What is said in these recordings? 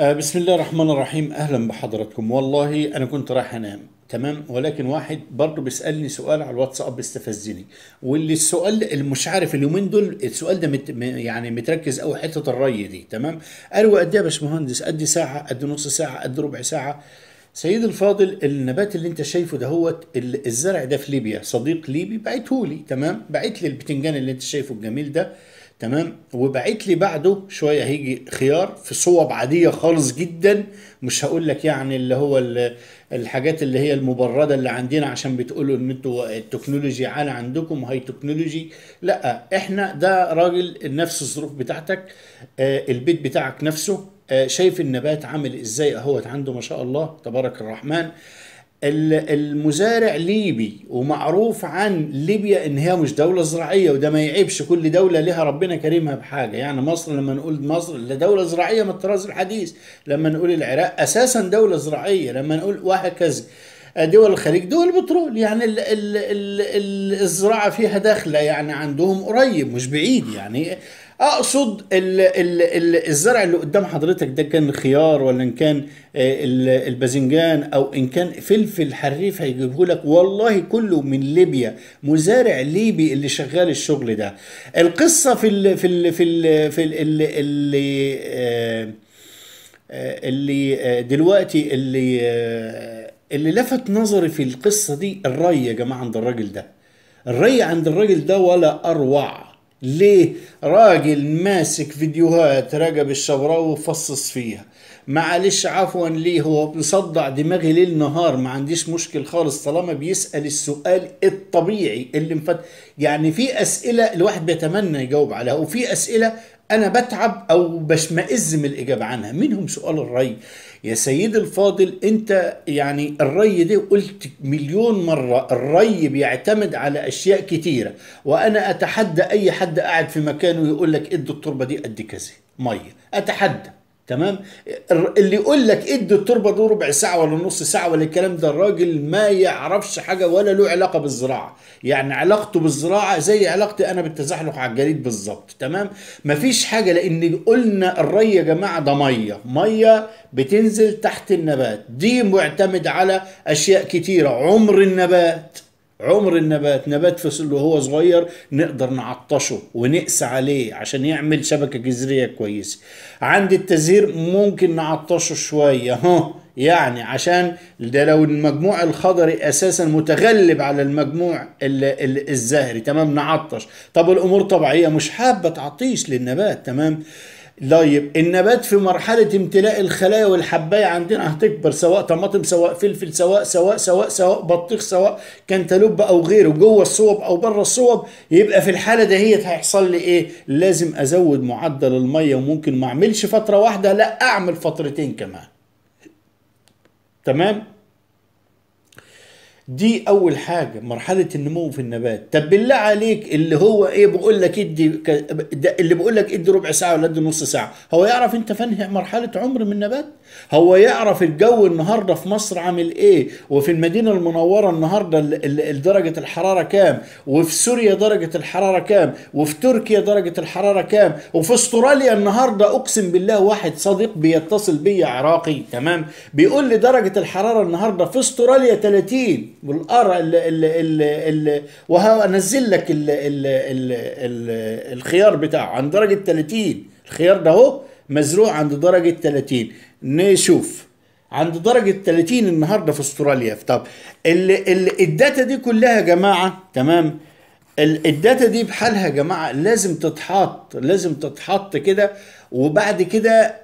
آه، بسم الله الرحمن الرحيم اهلا بحضراتكم والله انا كنت رايح انام تمام ولكن واحد برضه بيسالني سؤال على الواتساب استفزني واللي السؤال اللي مش عارف اليومين دول السؤال ده مت يعني متركز قوي حته الري دي تمام قالوا قد ايه يا باشمهندس قد ساعه قد نص ساعه قد ربع ساعه سيد الفاضل النبات اللي انت شايفه ده هو الزرع ده في ليبيا صديق ليبي بعته لي تمام بعت لي البتنجان اللي انت شايفه الجميل ده تمام وبعت لي بعده شويه هيجي خيار في صوب عاديه خالص جدا مش هقول لك يعني اللي هو الحاجات اللي هي المبرده اللي عندنا عشان بتقولوا ان انتوا التكنولوجي عالى عندكم وهاي تكنولوجي لا احنا ده راجل نفس الظروف بتاعتك آه، البيت بتاعك نفسه آه، شايف النبات عامل ازاي اهوت عنده ما شاء الله تبارك الرحمن المزارع ليبي ومعروف عن ليبيا ان هي مش دوله زراعيه وده ما يعيبش كل دوله لها ربنا كريمها بحاجه يعني مصر لما نقول مصر دوله زراعيه من الطراز الحديث لما نقول العراق اساسا دوله زراعيه لما نقول وهكذا دول الخليج دول بترول يعني الـ الـ الـ الزراعه فيها داخله يعني عندهم قريب مش بعيد يعني اقصد ال ال الـ الزرع اللي قدام حضرتك ده كان خيار ولا ان كان آه، الباذنجان او ان كان فلفل حريف هيجيبه لك والله كله من ليبيا مزارع ليبي اللي شغال الشغل ده القصه في ال في ال في ال في الـ اللي, اللي آه، آه، اللي دلوقتي اللي اللي لفت نظري في القصه دي الري يا جماعه عند الراجل ده الري عند الراجل ده ولا اروع ليه راجل ماسك فيديوهات رجب الشبراوي وفصص فيها معلش عفوا ليه هو مصدع دماغي ليل نهار ما عنديش مشكل خالص طالما بيسال السؤال الطبيعي اللي مفت يعني في اسئله الواحد بيتمنى يجاوب عليها وفي اسئله انا بتعب او بشمئز من الاجابه عنها منهم سؤال الري يا سيدي الفاضل انت يعني الري دي قلت مليون مره الري بيعتمد على اشياء كتيره وانا اتحدى اي حد قاعد في مكانه يقول لك ادي التربه دي قد كذا ميه اتحدى تمام اللي يقول لك ادوا إيه التربه دي ربع ساعه ولا نص ساعه ولا الكلام ده الراجل ما يعرفش حاجه ولا له علاقه بالزراعه يعني علاقته بالزراعه زي علاقتي انا بالتزحلق على الجليد بالظبط تمام مفيش حاجه لان قلنا الري يا جماعه ده ميه ميه بتنزل تحت النبات دي معتمد على اشياء كتيره عمر النبات عمر النبات نبات فصل وهو صغير نقدر نعطشه ونقسى عليه عشان يعمل شبكة جذرية كويسة عند التزهير ممكن نعطشه شوية ها يعني عشان ده لو المجموع الخضري اساسا متغلب على المجموع الزهري تمام نعطش طب الامور طبيعيه مش حابه تعطيش للنبات تمام طيب النبات في مرحلة امتلاء الخلايا والحباية عندنا هتكبر سواء طماطم سواء فلفل سواء سواء سواء سواء بطيخ سواء كنتالوب أو غيره جوه الصوب أو بره الصوب يبقى في الحالة دهيت هيحصل لي إيه؟ لازم أزود معدل المية وممكن ما أعملش فترة واحدة لا أعمل فترتين كمان. تمام؟ دي اول حاجه مرحله النمو في النبات طب بالله عليك اللي هو ايه بقول لك ادي اللي بقول لك ادي ربع ساعه ولا ادي نص ساعه هو يعرف انت فنه مرحله عمر من النبات هو يعرف الجو النهارده في مصر عامل ايه وفي المدينه المنوره النهارده درجه الحراره كام وفي سوريا درجه الحراره كام وفي تركيا درجه الحراره كام وفي استراليا النهارده اقسم بالله واحد صديق بيتصل بي عراقي تمام بيقول لي درجه الحراره النهارده في استراليا 30 والارى ال ال ال ال وهنزل لك ال ال ال ال الخيار بتاعه عند درجه 30 الخيار ده اهو مزروع عند درجه 30 نشوف عند درجة 30 النهاردة في استراليا طب ال ال الداتا دي كلها يا جماعة تمام الداتا دي بحالها يا جماعة لازم تتحط لازم تتحط كده وبعد كده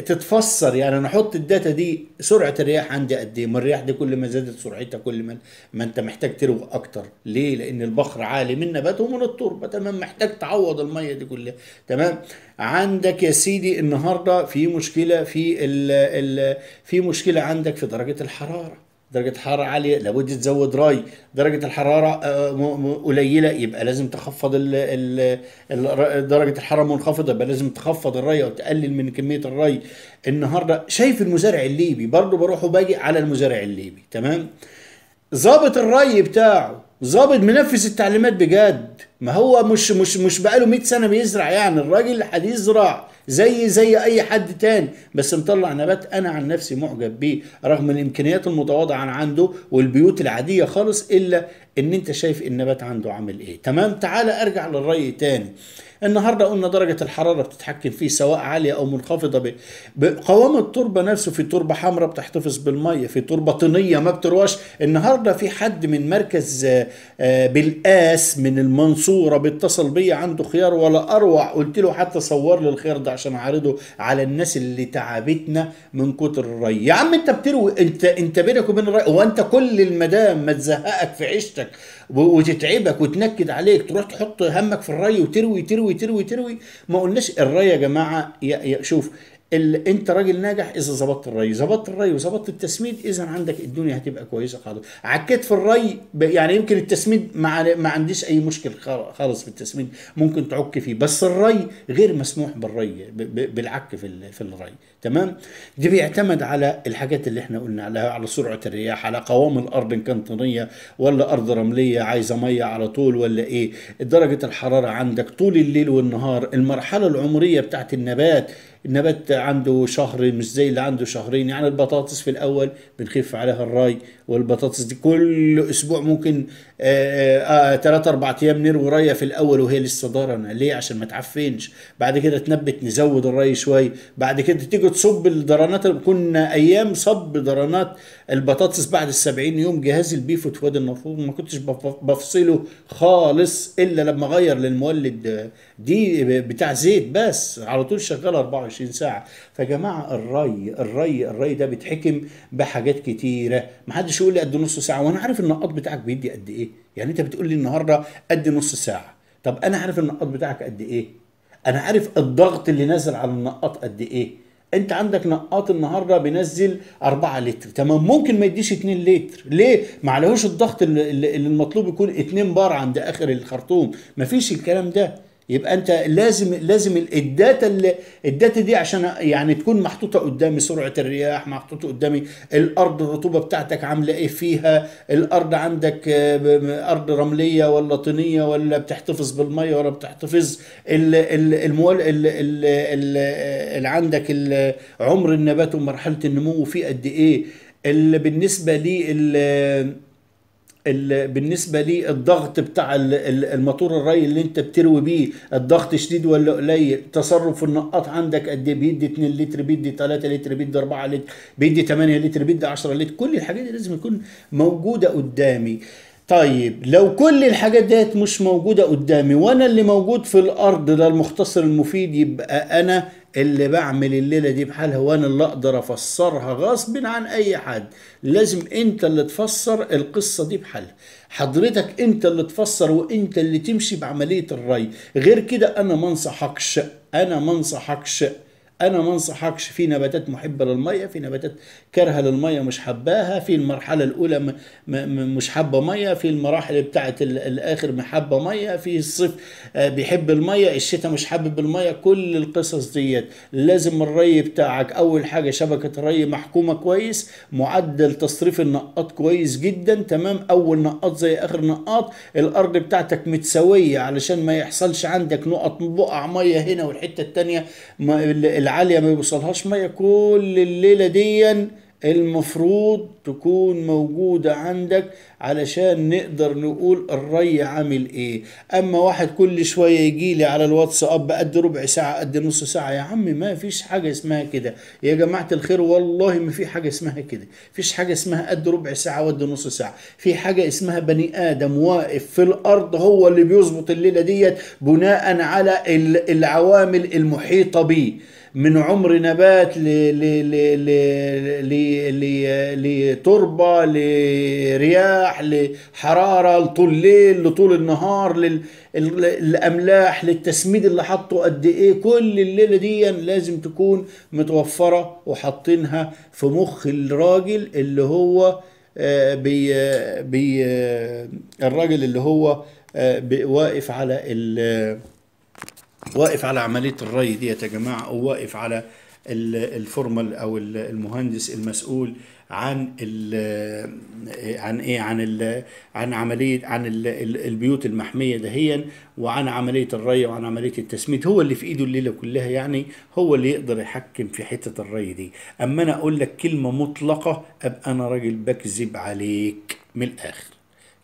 تتفسر يعني نحط الداتا دي سرعه الرياح عندي قد ايه ما الرياح دي كل ما زادت سرعتها كل ما ما انت محتاج تروي اكتر ليه لان البخر عالي من نباته ومن التربه تمام محتاج تعوض الميه دي كلها تمام عندك يا سيدي النهارده في مشكله في الـ الـ في مشكله عندك في درجه الحراره درجة حرارة عالية لابد تزود ري درجة الحرارة آه، قليلة يبقى لازم تخفض ال ال درجة الحرارة منخفضة يبقى لازم تخفض الري أو تقلل من كمية الري النهاردة شايف المزارع الليبي برضه بروح وباجي على المزارع الليبي تمام ظابط الري بتاعه ظابط منفذ التعليمات بجد ما هو مش مش مش بقاله 100 سنة بيزرع يعني الراجل هيزرع زي زي اي حد تاني بس مطلع نبات انا عن نفسي معجب بيه رغم الامكانيات المتواضعه عنده والبيوت العاديه خالص الا ان انت شايف النبات عنده عامل ايه تمام تعال ارجع للري تاني النهارده قلنا درجه الحراره بتتحكم فيه سواء عاليه او منخفضه بقوام التربه نفسه في تربه حمراء بتحتفظ بالميه في تربه طينيه ما بترواش النهارده في حد من مركز آه، بالقاس من المنصوره بيتصل بيا عنده خيار ولا اروع قلت له حتى صور لي الخيار ده عشان اعرضه على الناس اللي تعبتنا من كتر الري يا عم انت بتروي انت انت بينك وبين الري هو انت كل المدام ما تزهقك في عيشتك وتتعبك وتنكد عليك تروح تحط همك في الري وتروي تروي تروي تروي ما قلناش الري يا جماعه يا شوف ال... انت راجل ناجح اذا ظبطت الري ظبطت الري وظبطت التسميد اذا عندك الدنيا هتبقى كويسه خالص عكيت في الري ب... يعني يمكن التسميد ما, ما عنديش اي مشكل خالص في التسميد ممكن تعك فيه بس الري غير مسموح بالري ب... ب... بالعك في ال... في الري تمام دي بيعتمد على الحاجات اللي احنا قلنا عليها على سرعه الرياح على قوام الارض ان كانت طينيه ولا ارض رمليه عايزه ميه على طول ولا ايه درجه الحراره عندك طول الليل والنهار المرحله العمريه بتاعت النبات النبات عنده شهر مش زي اللي عنده شهرين يعني البطاطس في الاول بنخف عليها الري والبطاطس دي كل اسبوع ممكن ثلاث آه، آه، آه، اربع ايام نروي ريه في الاول وهي لسه دارنا ليه عشان ما تعفنش بعد كده تنبت نزود الري شويه بعد كده تيجي تصب الدرانات كنا ايام صب درانات البطاطس بعد السبعين يوم جهاز البيف وتواد المفروض ما كنتش بفصله خالص الا لما اغير للمولد دي بتاع زيت بس على طول شغال 24 ساعه فجماعه الري الري الري ده بيتحكم بحاجات كتيره محدش محدش يقول لي قد نص ساعه وانا عارف النقاط بتاعك بيدي قد ايه يعني انت بتقول لي النهارده قد نص ساعه طب انا عارف النقاط بتاعك قد ايه انا عارف الضغط اللي نازل على النقاط قد ايه انت عندك نقاط النهارده بينزل 4 لتر تمام ممكن ما يديش 2 لتر ليه ما عليهوش الضغط اللي المطلوب يكون 2 بار عند اخر الخرطوم ما فيش الكلام ده يبقى انت لازم لازم الداتا اللي الداتا دي عشان يعني تكون محطوطه قدامي سرعه الرياح محطوطه قدامي الارض الرطوبه بتاعتك عامله ايه فيها الارض عندك آه، ارض رمليه ولا طينيه ولا بتحتفظ بالميه ولا بتحتفظ الموال اللي عندك عمر النبات ومرحله النمو فيه قد ايه اللي بالنسبه لي بالنسبه للضغط بتاع الماتور الري اللي انت بتروي بيه الضغط شديد ولا قليل تصرف النقاط عندك قد ايه بيدي 2 لتر بيدي 3 لتر بيدي 4 لتر بيدي 8 لتر بيدي 10 لتر كل الحاجات دي لازم تكون موجوده قدامي طيب لو كل الحاجات ديت مش موجودة قدامي وأنا اللي موجود في الأرض ده المختصر المفيد يبقى أنا اللي بعمل الليلة دي بحالها وأنا اللي أقدر أفسرها غصب عن أي حد لازم أنت اللي تفسر القصة دي بحالها حضرتك أنت اللي تفسر وأنت اللي تمشي بعملية الري غير كده أنا ما أنصحكش أنا ما أنصحكش انا ما انصحكش في نباتات محبه للميه في نباتات كارهه للميه مش حباها في المرحله الاولى م م مش حابه ميه في المراحل بتاعه الاخر محبه ميه في الصيف آه، بيحب الميه الشتاء مش حابب الميه كل القصص ديت لازم الري بتاعك اول حاجه شبكه ري محكومه كويس معدل تصريف النقاط كويس جدا تمام اول نقاط زي اخر نقاط الارض بتاعتك متساويه علشان ما يحصلش عندك نقط بقع ميه هنا والحته الثانيه العالية ما بيوصلهاش مية كل الليلة ديًا المفروض تكون موجودة عندك علشان نقدر نقول الري عامل ايه اما واحد كل شوية يجي لي على الواتساب قد ربع ساعة قد نص ساعة يا عم ما فيش حاجة اسمها كده يا جماعة الخير والله ما في حاجة اسمها كده فيش حاجة اسمها قد ربع ساعة وقد نص ساعة في حاجة اسمها بني ادم واقف في الارض هو اللي بيظبط الليلة ديت بناء على العوامل المحيطة بيه من عمر نبات لتربة لرياح لحرارة لطول الليل لطول النهار للأملاح للتسميد اللي حطه قد إيه كل الليلة دي لازم تكون متوفرة وحاطينها في مخ الراجل اللي هو آه، بي بي الراجل اللي هو آه، واقف على واقف على عمليه الري ديت يا جماعه او واقف على الفورمال او المهندس المسؤول عن الـ عن ايه عن الـ عن عمليه عن البيوت المحميه دهيا وعن عمليه الري وعن عمليه التسميد هو اللي في ايده الليله كلها يعني هو اللي يقدر يحكم في حته الري دي اما انا اقول لك كلمه مطلقه ابقى انا راجل بكذب عليك من الاخر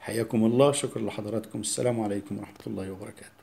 حياكم الله شكرا لحضراتكم السلام عليكم ورحمه الله وبركاته